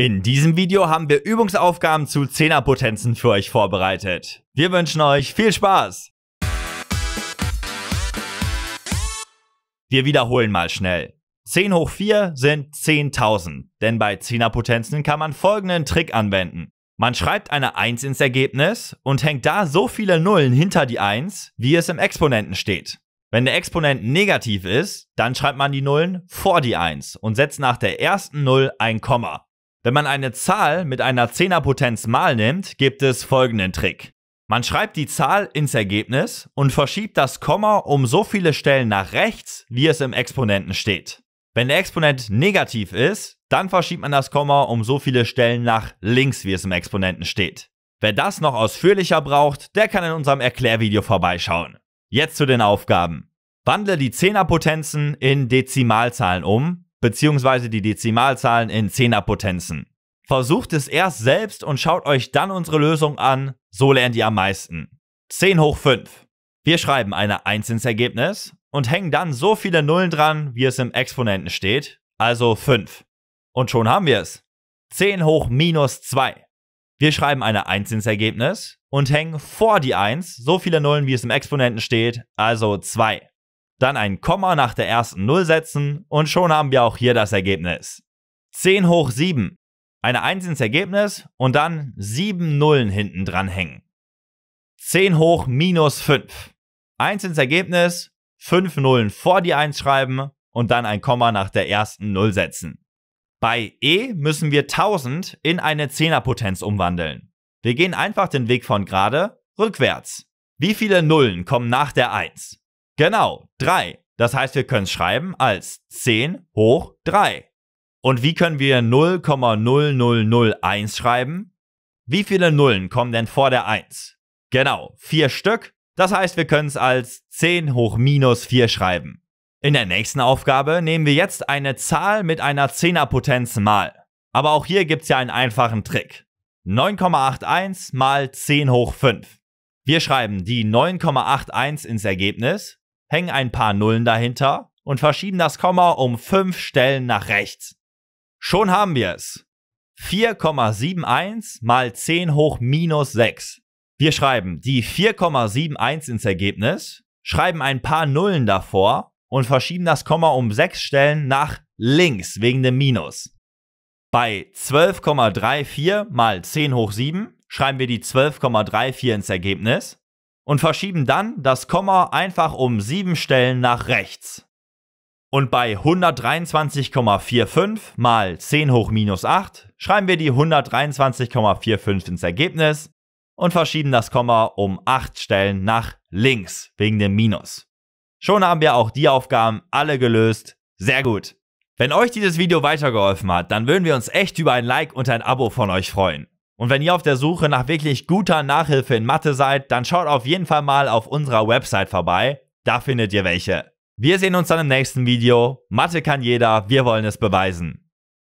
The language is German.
In diesem Video haben wir Übungsaufgaben zu 10er Potenzen für euch vorbereitet. Wir wünschen euch viel Spaß! Wir wiederholen mal schnell. 10 hoch 4 sind 10.000, denn bei 10er Potenzen kann man folgenden Trick anwenden. Man schreibt eine 1 ins Ergebnis und hängt da so viele Nullen hinter die 1, wie es im Exponenten steht. Wenn der Exponent negativ ist, dann schreibt man die Nullen vor die 1 und setzt nach der ersten Null ein Komma. Wenn man eine Zahl mit einer Zehnerpotenz mal nimmt, gibt es folgenden Trick. Man schreibt die Zahl ins Ergebnis und verschiebt das Komma um so viele Stellen nach rechts, wie es im Exponenten steht. Wenn der Exponent negativ ist, dann verschiebt man das Komma um so viele Stellen nach links, wie es im Exponenten steht. Wer das noch ausführlicher braucht, der kann in unserem Erklärvideo vorbeischauen. Jetzt zu den Aufgaben. Wandle die Zehnerpotenzen in Dezimalzahlen um beziehungsweise die Dezimalzahlen in Zehnerpotenzen. Versucht es erst selbst und schaut euch dann unsere Lösung an, so lernt ihr am meisten. 10 hoch 5. Wir schreiben eine 1 ins Ergebnis und hängen dann so viele Nullen dran, wie es im Exponenten steht, also 5. Und schon haben wir es. 10 hoch minus 2. Wir schreiben eine 1 ins Ergebnis und hängen vor die 1 so viele Nullen, wie es im Exponenten steht, also 2 dann ein Komma nach der ersten Null setzen und schon haben wir auch hier das Ergebnis. 10 hoch 7, eine 1 ins Ergebnis und dann 7 Nullen hinten dran hängen. 10 hoch minus 5, 1 ins Ergebnis, 5 Nullen vor die 1 schreiben und dann ein Komma nach der ersten Null setzen. Bei E müssen wir 1000 in eine Zehnerpotenz umwandeln. Wir gehen einfach den Weg von gerade rückwärts. Wie viele Nullen kommen nach der 1? Genau, 3. Das heißt, wir können es schreiben als 10 hoch 3. Und wie können wir 0,0001 schreiben? Wie viele Nullen kommen denn vor der 1? Genau, 4 Stück. Das heißt, wir können es als 10 hoch minus 4 schreiben. In der nächsten Aufgabe nehmen wir jetzt eine Zahl mit einer 10er Potenz mal. Aber auch hier gibt es ja einen einfachen Trick. 9,81 mal 10 hoch 5. Wir schreiben die 9,81 ins Ergebnis hängen ein paar Nullen dahinter und verschieben das Komma um fünf Stellen nach rechts. Schon haben wir es. 4,71 mal 10 hoch minus 6. Wir schreiben die 4,71 ins Ergebnis, schreiben ein paar Nullen davor und verschieben das Komma um 6 Stellen nach links wegen dem Minus. Bei 12,34 mal 10 hoch 7 schreiben wir die 12,34 ins Ergebnis, und verschieben dann das Komma einfach um 7 Stellen nach rechts. Und bei 123,45 mal 10 hoch minus 8 schreiben wir die 123,45 ins Ergebnis und verschieben das Komma um 8 Stellen nach links wegen dem Minus. Schon haben wir auch die Aufgaben alle gelöst. Sehr gut. Wenn euch dieses Video weitergeholfen hat, dann würden wir uns echt über ein Like und ein Abo von euch freuen. Und wenn ihr auf der Suche nach wirklich guter Nachhilfe in Mathe seid, dann schaut auf jeden Fall mal auf unserer Website vorbei. Da findet ihr welche. Wir sehen uns dann im nächsten Video. Mathe kann jeder, wir wollen es beweisen.